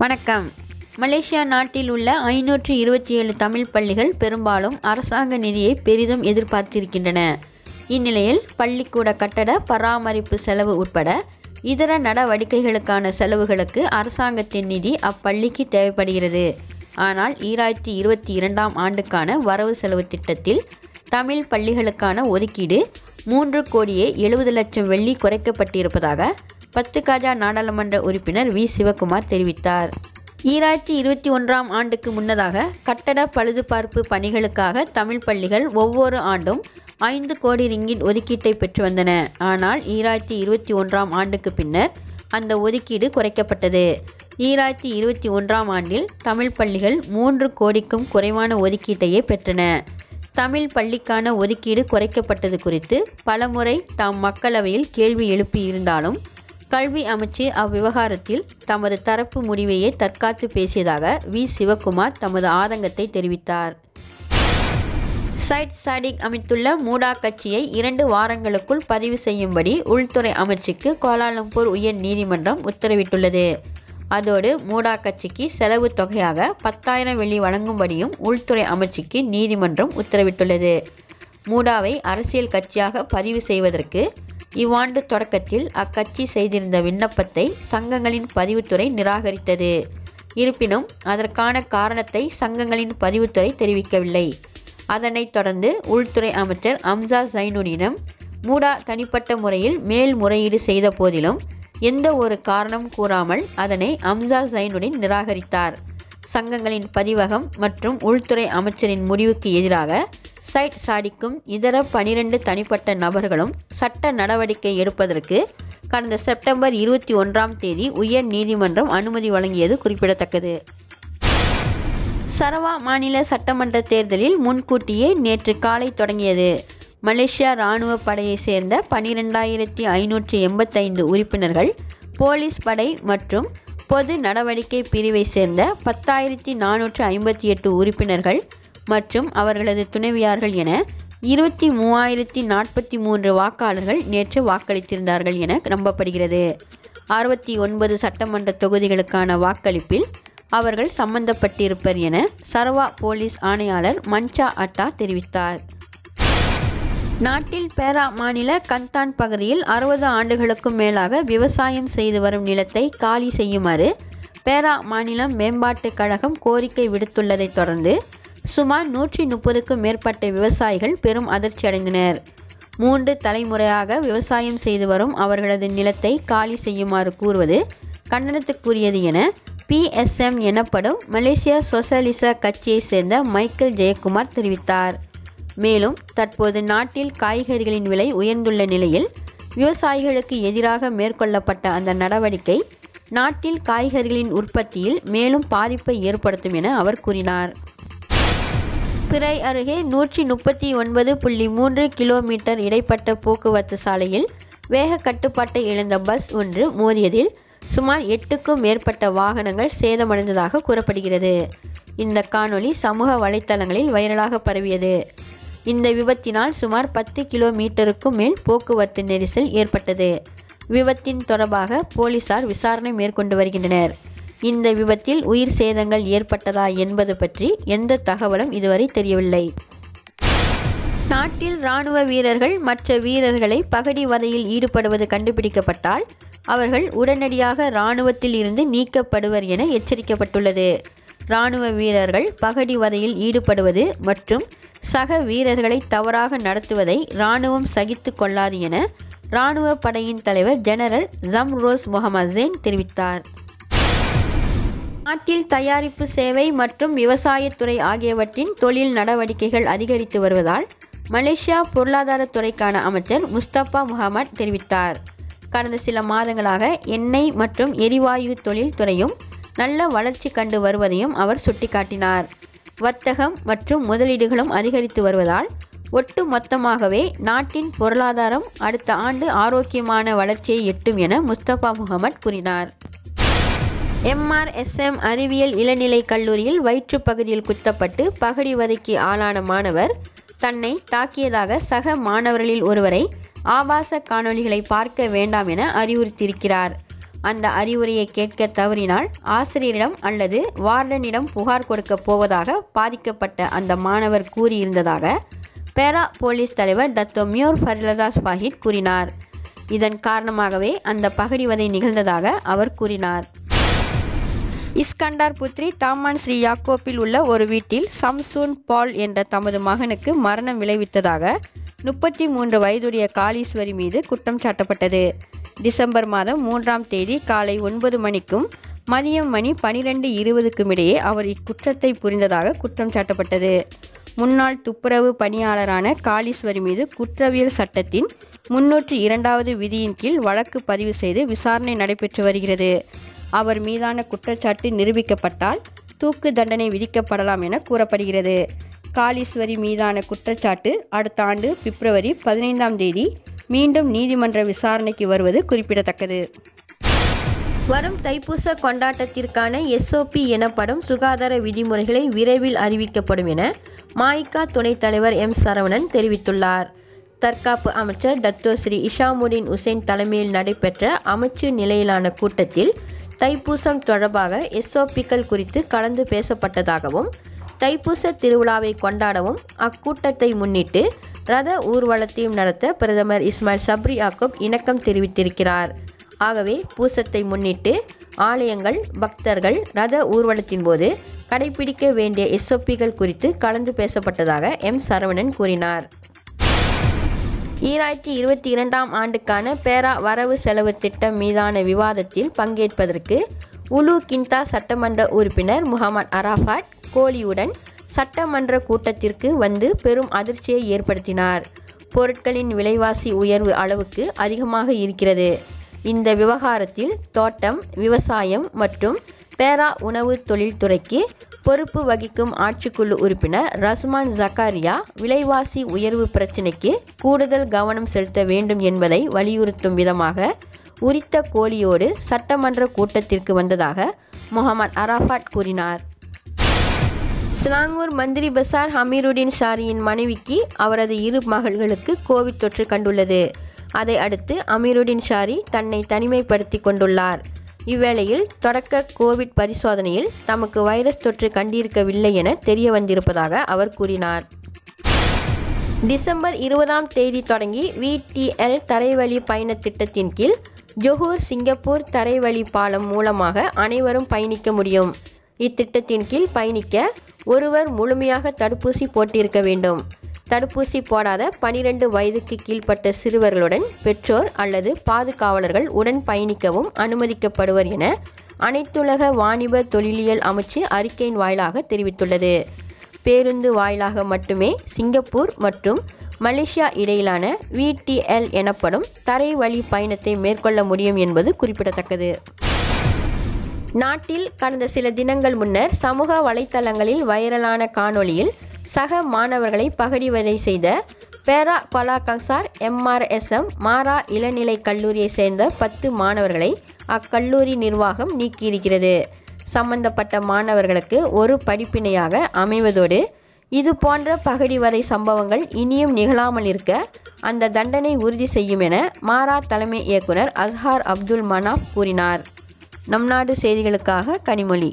வணக்கம் மலேசியா நாட்டில் உள்ள ஐநூற்று இருபத்தி ஏழு தமிழ் பள்ளிகள் பெரும்பாலும் அரசாங்க நிதியை பெரிதும் எதிர்பார்த்திருக்கின்றன இந்நிலையில் பள்ளிக்கூட கட்டட பராமரிப்பு செலவு உட்பட இதர நடவடிக்கைகளுக்கான செலவுகளுக்கு அரசாங்கத்தின் நிதி அப்பள்ளிக்கு தேவைப்படுகிறது ஆனால் ஈராயிரத்தி இருபத்தி இரண்டாம் ஆண்டுக்கான வரவு செலவு திட்டத்தில் தமிழ் பள்ளிகளுக்கான ஒதுக்கீடு மூன்று கோடியே எழுபது லட்சம் வெள்ளி குறைக்கப்பட்டிருப்பதாக பத்து காஜா நாடாளுமன்ற உறுப்பினர் வி சிவகுமார் தெரிவித்தார் ஈராயிரத்தி இருபத்தி ஒன்றாம் ஆண்டுக்கு முன்னதாக கட்டட பழுதுபார்ப்பு பணிகளுக்காக தமிழ் பள்ளிகள் ஒவ்வொரு ஆண்டும் ஐந்து கோடி ரிங்கின் ஒதுக்கீட்டை பெற்று வந்தன ஆனால் ஈராயிரத்தி இருபத்தி ஒன்றாம் ஆண்டுக்கு பின்னர் அந்த ஒதுக்கீடு குறைக்கப்பட்டது ஈராயிரத்தி இருபத்தி ஒன்றாம் ஆண்டில் தமிழ் பள்ளிகள் மூன்று கோடிக்கும் குறைவான ஒதுக்கீட்டையே பெற்றன தமிழ் பள்ளிக்கான ஒதுக்கீடு குறைக்கப்பட்டது குறித்து பலமுறை தாம் மக்களவையில் கேள்வி எழுப்பியிருந்தாலும் கல்வி அமைச்சு அவ்விவகாரத்தில் தமது தரப்பு முடிவையே தற்காத்து பேசியதாக வி சிவகுமார் தமது ஆதங்கத்தை தெரிவித்தார் சைட் சாடிக் அமைத்துள்ள மூடா கட்சியை இரண்டு வாரங்களுக்குள் பதிவு செய்யும்படி உள்துறை அமைச்சுக்கு கோலாலம்பூர் உயர் நீதிமன்றம் உத்தரவிட்டுள்ளது அதோடு மூடா கட்சிக்கு செலவு தொகையாக பத்தாயிரம் வெள்ளி வழங்கும்படியும் உள்துறை அமைச்சுக்கு நீதிமன்றம் உத்தரவிட்டுள்ளது மூடாவை அரசியல் கட்சியாக பதிவு செய்வதற்கு இவ்வாண்டு தொடக்கத்தில் அக்கட்சி செய்திருந்த விண்ணப்பத்தை சங்கங்களின் பதிவுத்துறை நிராகரித்தது இருப்பினும் அதற்கான காரணத்தை சங்கங்களின் பதிவுத்துறை தெரிவிக்கவில்லை அதனைத் தொடர்ந்து உள்துறை அமைச்சர் அம்சா சைனுனிடம் மூடா தனிப்பட்ட முறையில் மேல்முறையீடு செய்த போதிலும் எந்த ஒரு காரணம் கூறாமல் அதனை அம்சா சைனுடன் நிராகரித்தார் சங்கங்களின் பதிவகம் மற்றும் உள்துறை அமைச்சரின் முடிவுக்கு எதிராக சைட் சாடிக்கும் இதர பனிரெண்டு தனிப்பட்ட நபர்களும் சட்ட நடவடிக்கை எடுப்பதற்கு கடந்த செப்டம்பர் இருபத்தி ஒன்றாம் தேதி உயர் நீதிமன்றம் அனுமதி வழங்கியது குறிப்பிடத்தக்கது சரவா மாநில சட்டமன்ற தேர்தலில் முன்கூட்டியே நேற்று காலை தொடங்கியது மலேசியா இராணுவ படையைச் சேர்ந்த பனிரெண்டாயிரத்தி ஐநூற்றி எண்பத்தைந்து உறுப்பினர்கள் போலீஸ் படை மற்றும் பொது நடவடிக்கை பிரிவை சேர்ந்த பத்தாயிரத்தி நானூற்று ஐம்பத்தி எட்டு உறுப்பினர்கள் மற்றும் அவர்களது துணைவியார்கள் என இருபத்தி மூவாயிரத்தி நாற்பத்தி மூன்று வாக்காளர்கள் நேற்று வாக்களித்திருந்தார்கள் என நம்பப்படுகிறது அறுபத்தி ஒன்பது சட்டமன்ற தொகுதிகளுக்கான வாக்களிப்பில் அவர்கள் சம்பந்தப்பட்டிருப்பர் என சரவா போலீஸ் ஆணையாளர் மன்சா அட்டா தெரிவித்தார் நாட்டில் பேரா மாநில கந்தான் பகுதியில் அறுபது ஆண்டுகளுக்கும் மேலாக விவசாயம் செய்து வரும் நிலத்தை காலி செய்யுமாறு பேரா மாநிலம் மேம்பாட்டுக் கழகம் கோரிக்கை விடுத்துள்ளதைத் தொடர்ந்து சுமார் நூற்றி முப்பதுக்கும் மேற்பட்ட விவசாயிகள் பெரும் அதிர்ச்சி அடைந்தனர் மூன்று தலைமுறையாக விவசாயம் செய்து வரும் அவர்களது நிலத்தை காலி செய்யுமாறு கூறுவது கண்டனத்துக்குரியது என பிஎஸ்எம் எனப்படும் மலேசிய சோசலிச கட்சியைச் சேர்ந்த மைக்கேல் ஜெயக்குமார் தெரிவித்தார் மேலும் தற்போது நாட்டில் காய்கறிகளின் விலை உயர்ந்துள்ள நிலையில் விவசாயிகளுக்கு எதிராக மேற்கொள்ளப்பட்ட அந்த நடவடிக்கை நாட்டில் காய்கறிகளின் உற்பத்தியில் மேலும் பாதிப்பை ஏற்படுத்தும் என அவர் கூறினார் பிறை அருகே நூற்றி முப்பத்தி ஒன்பது புள்ளி மூன்று கிலோமீட்டர் இடைப்பட்ட போக்குவரத்து சாலையில் வேக கட்டுப்பாட்டை இழந்த பஸ் ஒன்று மோதியதில் சுமார் எட்டுக்கும் மேற்பட்ட வாகனங்கள் சேதமடைந்ததாக கூறப்படுகிறது இந்த காணொளி சமூக வலைத்தளங்களில் வைரலாக பரவியது இந்த விபத்தினால் சுமார் பத்து கிலோமீட்டருக்கும் மேல் போக்குவரத்து நெரிசல் ஏற்பட்டது விபத்தின் தொடர்பாக போலீசார் விசாரணை மேற்கொண்டு வருகின்றனர் இந்த விபத்தில் உயிர் சேதங்கள் ஏற்பட்டதா என்பது பற்றி எந்த தகவலும் இதுவரை தெரியவில்லை நாட்டில் இராணுவ வீரர்கள் மற்ற வீரர்களை பகடி வதையில் ஈடுபடுவது கண்டுபிடிக்கப்பட்டால் அவர்கள் உடனடியாக இராணுவத்தில் இருந்து நீக்கப்படுவர் என எச்சரிக்கப்பட்டுள்ளது இராணுவ வீரர்கள் பகடி வதையில் ஈடுபடுவது மற்றும் சக வீரர்களை தவறாக நடத்துவதை இராணுவம் சகித்து கொள்ளாது என இராணுவ படையின் தலைவர் ஜெனரல் ஜம்ரோஸ் முகமது ஜெயின் தெரிவித்தார் நாட்டில் தயாரிப்பு சேவை மற்றும் விவசாயத்துறை ஆகியவற்றின் தொழில் நடவடிக்கைகள் அதிகரித்து வருவதால் மலேசியா பொருளாதாரத்துறைக்கான அமைச்சர் முஸ்தபா முகமது தெரிவித்தார் கடந்த சில மாதங்களாக எண்ணெய் மற்றும் எரிவாயு தொழில் துறையும் நல்ல வளர்ச்சி கண்டு வருவதையும் அவர் சுட்டிக்காட்டினார் வர்த்தகம் மற்றும் முதலீடுகளும் அதிகரித்து வருவதால் ஒட்டு மொத்தமாகவே நாட்டின் பொருளாதாரம் அடுத்த ஆண்டு ஆரோக்கியமான வளர்ச்சியை எட்டும் என முஸ்தபா முகமது கூறினார் எம்ஆர்எஸ்எம் அறிவியல் இளநிலை கல்லூரியில் வயிற்று பகுதியில் குத்தப்பட்டு பகடி வதைக்கு ஆளான மாணவர் தன்னை தாக்கியதாக சக மாணவர்களில் ஒருவரை ஆபாச காணொளிகளை பார்க்க வேண்டாம் என அறிவுறுத்தியிருக்கிறார் அந்த அறிவுரையை கேட்க தவறினால் ஆசிரியரிடம் அல்லது வார்டனிடம் புகார் கொடுக்கப் போவதாக பாதிக்கப்பட்ட அந்த மாணவர் கூறியிருந்ததாக பேரா போலீஸ் தலைவர் டத்தோ மியூர் ஃபரிலதாஸ் பாஹிட் கூறினார் இதன் காரணமாகவே அந்த பகடிவதை நிகழ்ந்ததாக அவர் கூறினார் இஸ்கண்டார் புத்ரி தாமான் ஸ்ரீ யாக்கோப்பில் உள்ள ஒரு வீட்டில் சம்சூன் பால் என்ற தமது மகனுக்கு மரணம் விளைவித்ததாக முப்பத்தி மூன்று வயதுடைய காளீஸ்வரி மீது குற்றம் சாட்டப்பட்டது டிசம்பர் மாதம் மூன்றாம் தேதி காலை ஒன்பது மணிக்கும் மதியம் மணி பனிரெண்டு இருபதுக்கும் இடையே அவர் இக்குற்றத்தை புரிந்ததாக குற்றம் சாட்டப்பட்டது முன்னாள் துப்புரவு பணியாளரான காளீஸ்வரி மீது குற்றவியல் சட்டத்தின் முன்னூற்று இரண்டாவது விதியின் கீழ் வழக்கு பதிவு செய்து விசாரணை நடைபெற்று வருகிறது அவர் மீதான குற்றச்சாட்டு நிரூபிக்கப்பட்டால் தூக்கு தண்டனை விதிக்கப்படலாம் என கூறப்படுகிறது காளீஸ்வரி மீதான குற்றச்சாட்டு அடுத்த ஆண்டு பிப்ரவரி பதினைந்தாம் தேதி மீண்டும் நீதிமன்ற விசாரணைக்கு வருவது குறிப்பிடத்தக்கது வரும் தைப்பூச கொண்டாட்டத்திற்கான எஸ்ஓபி எனப்படும் சுகாதார விதிமுறைகளை விரைவில் அறிவிக்கப்படும் என மாய்கா துணைத் தலைவர் எம் சரவணன் தெரிவித்துள்ளார் தற்காப்பு அமைச்சர் டத்தோ ஸ்ரீ இஷாமுதீன் உசேன் தலைமையில் நடைபெற்ற அமைச்சு நிலையிலான கூட்டத்தில் தைப்பூசம் தொடர்பாக எஸ்ஓபிக்கள் குறித்து கலந்து பேசப்பட்டதாகவும் தைப்பூச திருவிழாவை கொண்டாடவும் அக்கூட்டத்தை முன்னிட்டு ரத ஊர்வலத்தையும் நடத்த பிரதமர் இஸ்மாயில் சப்ரி யாக்கூப் இணக்கம் தெரிவித்திருக்கிறார் ஆகவே பூசத்தை முன்னிட்டு ஆலயங்கள் பக்தர்கள் ரத ஊர்வலத்தின் போது கடைபிடிக்க வேண்டிய எஸ்ஓபிகள் குறித்து கலந்து பேசப்பட்டதாக எம் சரவணன் கூறினார் ஈராயிரத்தி இருபத்தி இரண்டாம் ஆண்டுக்கான பேரா வரவு செலவு திட்டம் மீதான விவாதத்தில் பங்கேற்பதற்கு உலு கிந்தா சட்டமன்ற உறுப்பினர் முகமது அராஃபாட் கோலியுடன் சட்டமன்ற கூட்டத்திற்கு வந்து பெரும் அதிர்ச்சியை ஏற்படுத்தினார் பொருட்களின் விலைவாசி உயர்வு அளவுக்கு அதிகமாக இருக்கிறது இந்த விவகாரத்தில் தோட்டம் விவசாயம் மற்றும் பேரா உணவு தொழில்துறைக்கு பொறுப்பு வகிக்கும் ஆட்சிக்குழு உறுப்பினர் ரஸ்மான் ஜக்காரியா விலைவாசி உயர்வு பிரச்சினைக்கு கூடுதல் கவனம் செலுத்த வேண்டும் என்பதை வலியுறுத்தும் விதமாக உரித்த கோழியோடு சட்டமன்ற கூட்டத்திற்கு வந்ததாக முகமது அராஃபாட் கூறினார் சிலாங்கூர் மந்திரி பசார் ஹமீருடின் ஷாரியின் மனைவிக்கு அவரது இரு மகள்களுக்கு கோவிட் தொற்று கண்டுள்ளது அதை அடுத்து அமீருடின் ஷாரி தன்னை தனிமைப்படுத்தி கொண்டுள்ளார் இவ்வேளையில் தொடக்க கோவிட் பரிசோதனையில் தமக்கு வைரஸ் தொற்று கண்டிருக்கவில்லை என தெரிய வந்திருப்பதாக அவர் கூறினார் டிசம்பர் இருபதாம் தேதி தொடங்கி விடிஎல் தரைவழி பயண திட்டத்தின் கீழ் ஜொஹூர் சிங்கப்பூர் தரைவழி பாலம் மூலமாக அனைவரும் பயணிக்க முடியும் இத்திட்டத்தின் கீழ் பயணிக்க ஒருவர் முழுமையாக தடுப்பூசி போட்டிருக்க வேண்டும் தடுப்பூசி போடாத பனிரெண்டு வயதுக்கு கீழ்ப்பட்ட சிறுவர்களுடன் பெற்றோர் அல்லது பாதுகாவலர்கள் உடன் பயணிக்கவும் அனுமதிக்கப்படுவர் என அனைத்துலக வாணிப தொழிலியல் அமைச்சு அறிக்கையின் வாயிலாக தெரிவித்துள்ளது பேருந்து வாயிலாக மட்டுமே சிங்கப்பூர் மற்றும் மலேசியா இடையிலான விடிஎல் எனப்படும் தரை வழி பயணத்தை மேற்கொள்ள முடியும் என்பது குறிப்பிடத்தக்கது நாட்டில் கடந்த சில தினங்கள் முன்னர் சமூக வலைத்தளங்களில் வைரலான காணொளியில் சக மாணவர்களை பகடிவதை செய்த பேரா பலா கங்சார் எம்ஆர்எஸ்எம் மாரா இளநிலை கல்லூரியை சேர்ந்த பத்து மாணவர்களை அக்கல்லூரி நிர்வாகம் நீக்கியிருக்கிறது சம்பந்தப்பட்ட மாணவர்களுக்கு ஒரு படிப்பினையாக அமைவதோடு இது போன்ற பகடிவதை வரை சம்பவங்கள் இனியும் நிகழாமல் இருக்க அந்த தண்டனை உறுதி செய்யும் என மாரா தலைமை இயக்குனர் அஸ்ஹார் அப்துல் மனாப் கூறினார் நம் நாடு செய்திகளுக்காக கனிமொழி